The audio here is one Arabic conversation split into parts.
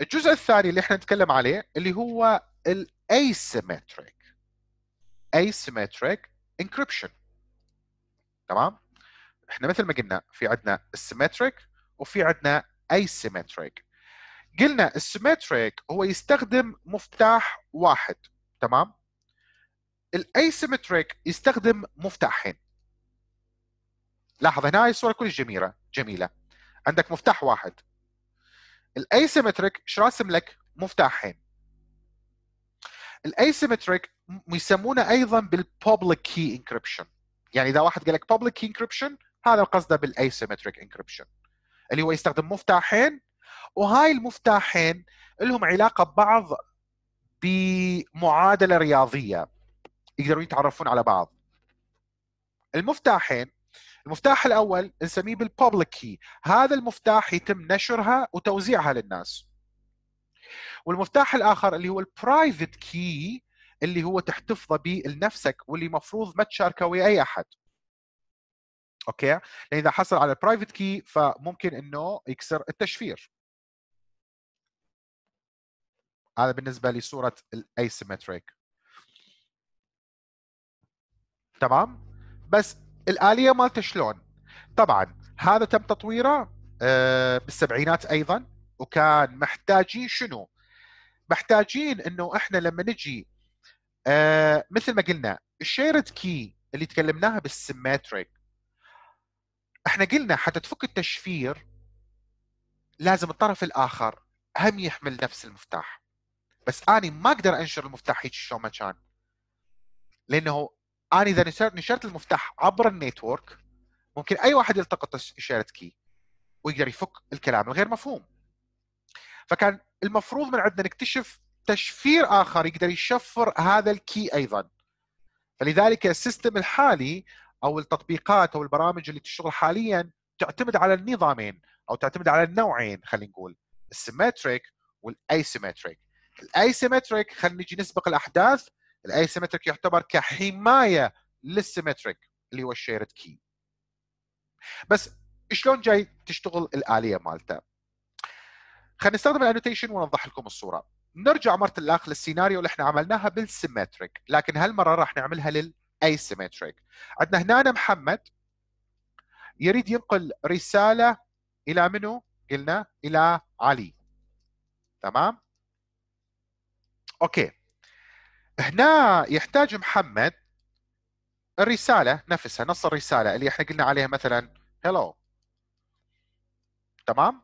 الجزء الثاني اللي احنا نتكلم عليه اللي هو الاسيمتريك اسيمتريك انكربشن تمام احنا مثل ما قلنا في عندنا السيمتريك وفي عندنا اسيمتريك قلنا السيمتريك هو يستخدم مفتاح واحد تمام الاسيمتريك يستخدم مفتاحين لاحظ هنا الصوره كلش جميله جميله عندك مفتاح واحد الايسيمتريك ايش راسم لك مفتاحين الايسيمتريك يسمونه ايضا بالببليك كي انكربشن يعني اذا واحد قال لك ببليك كي انكربشن هذا قصده بالايسيمتريك انكربشن اللي هو يستخدم مفتاحين وهاي المفتاحين لهم علاقه ببعض بمعادله رياضيه يقدرون يتعرفون على بعض المفتاحين المفتاح الاول نسميه بالببليك كي هذا المفتاح يتم نشرها وتوزيعها للناس والمفتاح الاخر اللي هو البرايفت كي اللي هو تحتفظه به لنفسك واللي مفروض ما تشاركه ويا اي احد اوكي لان اذا حصل على البرايفت كي فممكن انه يكسر التشفير هذا بالنسبه لصوره الايسيمتريك تمام بس الاليه مالته شلون طبعا هذا تم تطويره آه، بالسبعينات ايضا وكان محتاجين شنو محتاجين انه احنا لما نجي آه، مثل ما قلنا الشيرد كي اللي تكلمناها بالسيمتريك احنا قلنا حتى تفك التشفير لازم الطرف الاخر هم يحمل نفس المفتاح بس اني ما اقدر انشر المفتاح هيك شلون ما كان لانه انا اذا نشرت المفتاح عبر النيتورك ممكن اي واحد يلتقط اشاره كي ويقدر يفك الكلام الغير مفهوم فكان المفروض من عندنا نكتشف تشفير اخر يقدر يشفر هذا الكي ايضا فلذلك السيستم الحالي او التطبيقات او البرامج اللي تشتغل حاليا تعتمد على النظامين او تعتمد على النوعين خلينا نقول السيمتريك والايسيمتريك الايسيمتريك خلينا نجي نسبق الاحداث الاي سيمتريك يعتبر كحمايه للسيمتريك اللي هو الشيرد كي بس شلون جاي تشتغل الاليه مالته خلينا نستخدم الانوتيشن ونوضح لكم الصوره نرجع مره الاخ للسيناريو اللي احنا عملناها بالسيمتريك لكن هالمره راح نعملها للاي سيمتريك عندنا هنا محمد يريد ينقل رساله الى منو قلنا الى علي تمام اوكي هنا يحتاج محمد الرسالة نفسها نص الرسالة اللي احنا قلنا عليها مثلا hello تمام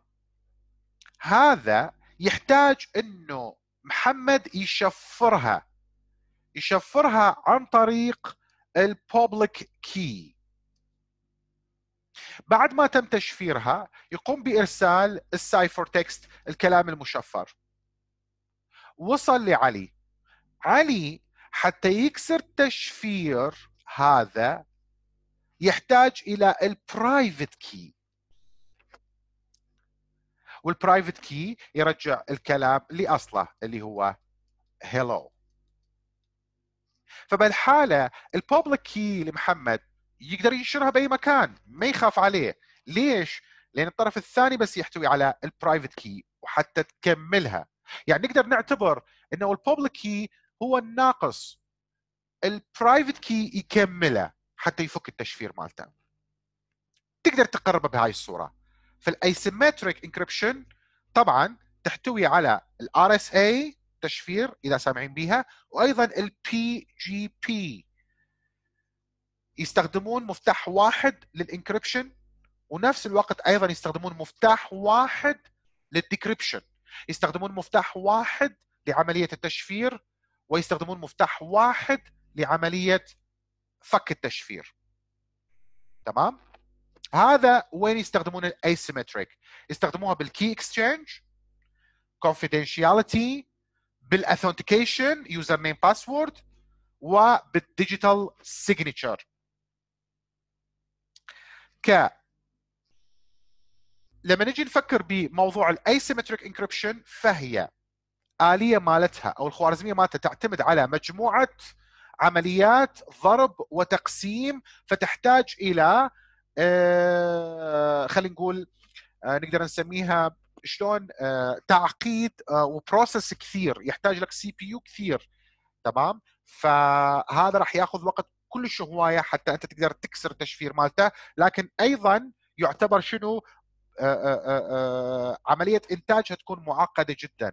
هذا يحتاج انه محمد يشفرها يشفرها عن طريق الببليك كي بعد ما تم تشفيرها يقوم بارسال السايفر تكست الكلام المشفر وصل لعلي علي حتى يكسر تشفير هذا يحتاج الى البرايفت كي والبرايفت كي يرجع الكلام لاصله اللي هو هيلو فبالحاله الببليك كي لمحمد يقدر ينشرها باي مكان ما يخاف عليه ليش لان الطرف الثاني بس يحتوي على البرايفت كي وحتى تكملها يعني نقدر نعتبر انه الببليك كي هو الناقص البرايفت كي يكمله حتى يفك التشفير مالته تقدر تقربه بهاي الصوره فالايسيمتريك انكربشن طبعا تحتوي على الار اس اي تشفير اذا سامعين بها وايضا البي جي بي يستخدمون مفتاح واحد للانكربشن ونفس الوقت ايضا يستخدمون مفتاح واحد للديكريبشن يستخدمون مفتاح واحد لعمليه التشفير ويستخدمون مفتاح واحد لعمليه فك التشفير تمام هذا وين يستخدمون الاسيمتريك يستخدموها بالكي اكسشينج confidentiality بالاثنتيكيشن يوزر نيم باسورد وبالديجيتال سيجنتشر ك لما نجي نفكر بموضوع الايسيمتريك انكربشن فهي الاليه مالتها او الخوارزميه مالتها تعتمد على مجموعه عمليات ضرب وتقسيم فتحتاج الى آه، خلينا نقول آه، نقدر نسميها شلون آه، تعقيد وبروسس كثير يحتاج لك سي بي يو كثير تمام فهذا راح ياخذ وقت كلش هوايه حتى انت تقدر تكسر التشفير مالته لكن ايضا يعتبر شنو عمليه انتاجها تكون معقده جدا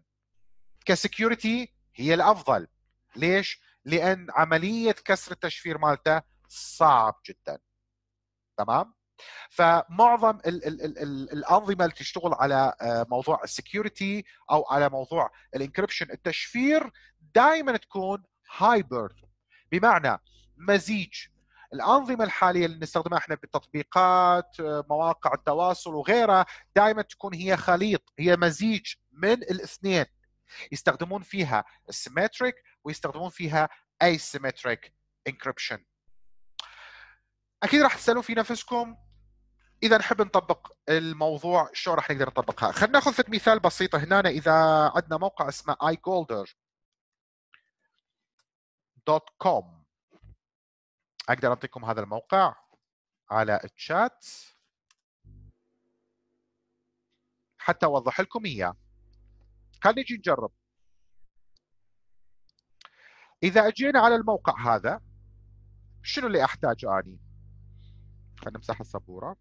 كسكيورتي هي الافضل ليش لان عمليه كسر التشفير مالته صعب جدا تمام فمعظم الـ الـ الـ الـ الانظمه اللي تشتغل على آه، موضوع السكيورتي او على موضوع الانكربشن التشفير دائما تكون هايبرد بمعنى مزيج الانظمه الحاليه اللي نستخدمها احنا بالتطبيقات آه، مواقع التواصل وغيرها دائما تكون هي خليط هي مزيج من الاثنين يستخدمون فيها symmetric ويستخدمون فيها asymmetric encryption اكيد راح تسالون في نفسكم اذا نحب نطبق الموضوع شو راح نقدر نطبقها خلينا ناخذ مثال بسيط هنا اذا عندنا موقع اسمه iColder.com اقدر اعطيكم هذا الموقع على الشات حتى اوضح لكم اياه خلينا نجي نجرب اذا اجينا على الموقع هذا شنو اللي احتاجه اني خلينا نمسح السبوره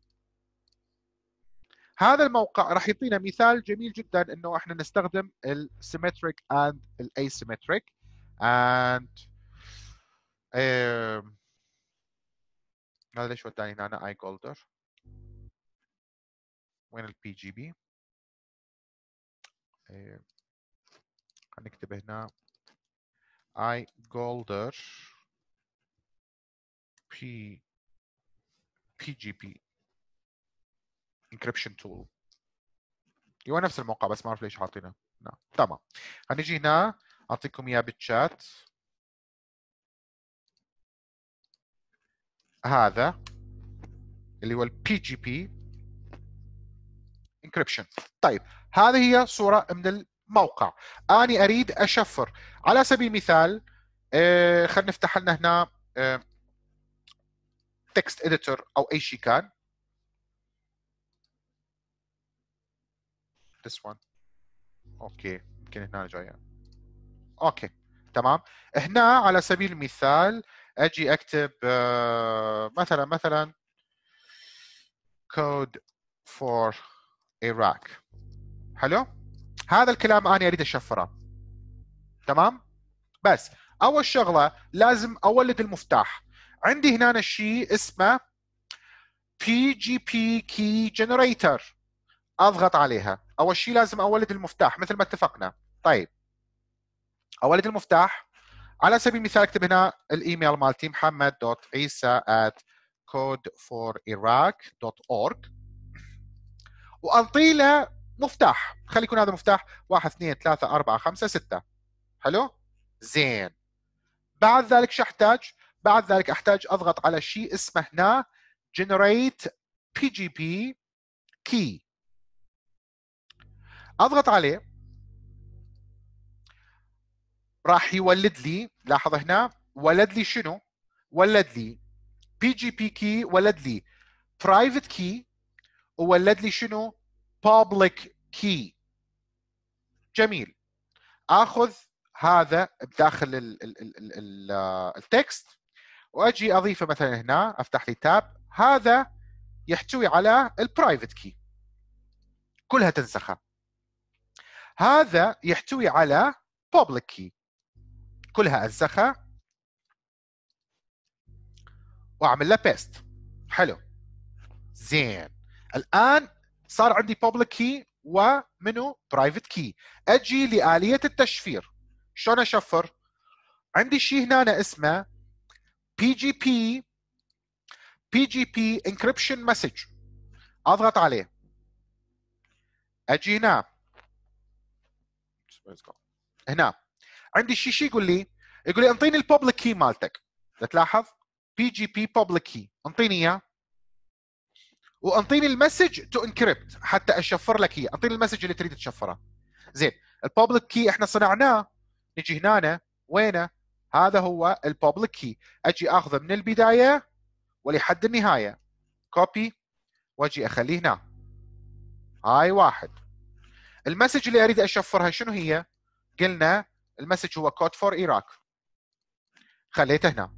هذا الموقع راح يعطينا مثال جميل جدا انه احنا نستخدم السيمتريك اند الاسيمتريك اند هذا ليش وداني هنا اي جولدر وين البي جي بي هنكتب هنا I Golder P PGP Encryption Tool هو نفس الموقع بس ما اعرف ليش حاطينه تمام هنيجي هنا اعطيكم اياه بالشات هذا اللي هو ال جي بي طيب هذه هي صوره من ال موقع أنا أريد أشفر على سبيل المثال آه، خلينا نفتح لنا هنا تكست آه، اديتور أو أي شيء كان this one اوكي يمكن هنا جايه اوكي تمام هنا على سبيل المثال اجي اكتب آه، مثلا مثلا code for Iraq حلو هذا الكلام انا اريد اشفره تمام بس اول شغله لازم اولد المفتاح عندي هنا شيء اسمه بي جي بي كي جنريتر اضغط عليها اول شيء لازم اولد المفتاح مثل ما اتفقنا طيب اولد المفتاح على سبيل المثال اكتب هنا الايميل مالتي محمد دوت عيسى ات كود فور دوت اورج واعطي له مفتاح خلي يكون هذا مفتاح واحد اثنين ثلاثة أربعة خمسة ستة حلو زين بعد ذلك شو احتاج بعد ذلك احتاج اضغط على شيء اسمه هنا generate pgp key اضغط عليه راح يولد لي لاحظ هنا ولد لي شنو ولد لي pgp key ولد لي private key وولد لي شنو public key جميل اخذ هذا بداخل ال ال ال آه، التكست واجي اضيفه مثلا هنا افتح لي تاب هذا يحتوي على البرايفت كي كلها تنسخه هذا يحتوي على public key كلها انسخها واعمل له بيست حلو زين الان صار عندي بابليك كي ومنه برايفت كي اجي لاليه التشفير شلون اشفر عندي شيء هنا اسمه بي جي بي بي جي بي مسج اضغط عليه اجي هنا هنا عندي شيء شيء يقول لي يقول لي انطيني الببليك كي مالتك تلاحظ بي جي بي ببليك كي انطيني اياه وانطيني المسج تو انكريبت حتى اشفر لك هي انطيني المسج اللي تريد تشفره زين الببليك كي احنا صنعناه نجي هنا وينه هذا هو الببليك كي اجي اخذه من البدايه ولحد النهايه كوبي واجي اخليه هنا هاي واحد المسج اللي اريد اشفرها شنو هي قلنا المسج هو كود فور ايراك خليته هنا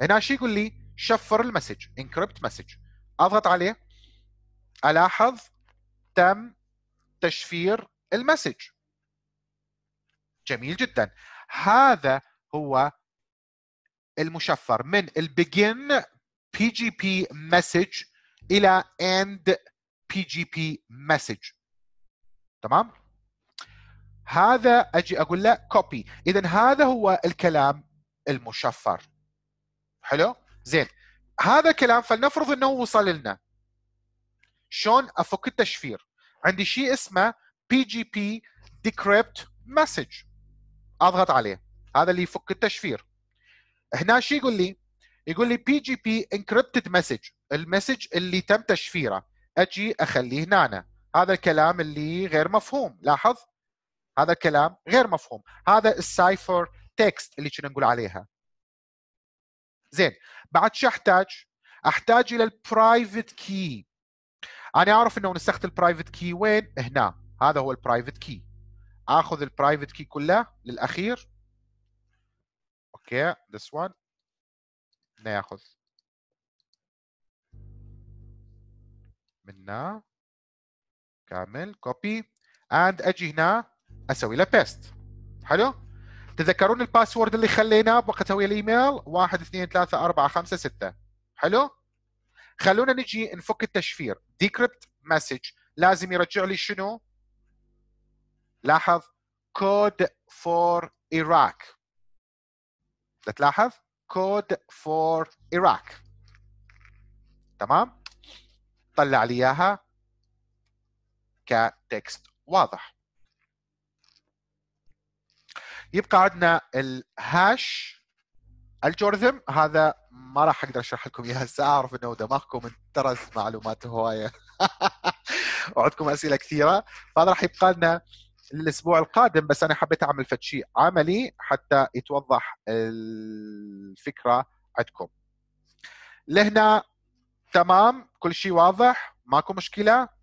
هنا شو يقول لي شفر المسج انكربت مسج اضغط عليه الاحظ تم تشفير المسج جميل جدا هذا هو المشفر من البيجن بي جي بي مسج الى اند بي جي بي مسج تمام هذا اجي اقول له كوبي اذا هذا هو الكلام المشفر حلو زين هذا كلام فلنفرض انه وصل لنا شلون افك التشفير عندي شيء اسمه بي جي بي ديكريبت مسج اضغط عليه هذا اللي يفك التشفير هنا شو يقول لي يقول لي بي جي بي انكربتد مسج المسج اللي تم تشفيره اجي اخليه هنا أنا. هذا الكلام اللي غير مفهوم لاحظ هذا الكلام غير مفهوم هذا السايفر تكست اللي كنا نقول عليها زين بعد شو احتاج؟ احتاج الى البرايفت كي انا اعرف انه نسخت البرايفت كي وين؟ هنا هذا هو البرايفت كي اخذ البرايفت كي كله للاخير اوكي ذس one ناخذ منا كامل كوبي اند اجي هنا اسوي له بيست حلو تذكرون الباسورد اللي خليناه بوقت هو الايميل 1 2 3 4 5 6 حلو خلونا نجي نفك التشفير ديكريبت مسج لازم يرجع لي شنو لاحظ كود فور Iraq تلاحظ كود فور ايراك تمام طلع لي اياها كتكست واضح يبقى عندنا الهاش الجورثم هذا ما راح اقدر اشرح لكم اياه هسه اعرف انه دماغكم انترس معلومات هوايه وعندكم اسئله كثيره فهذا راح يبقى لنا الاسبوع القادم بس انا حبيت اعمل فد شيء عملي حتى يتوضح الفكره عندكم لهنا تمام كل شيء واضح ماكو مشكله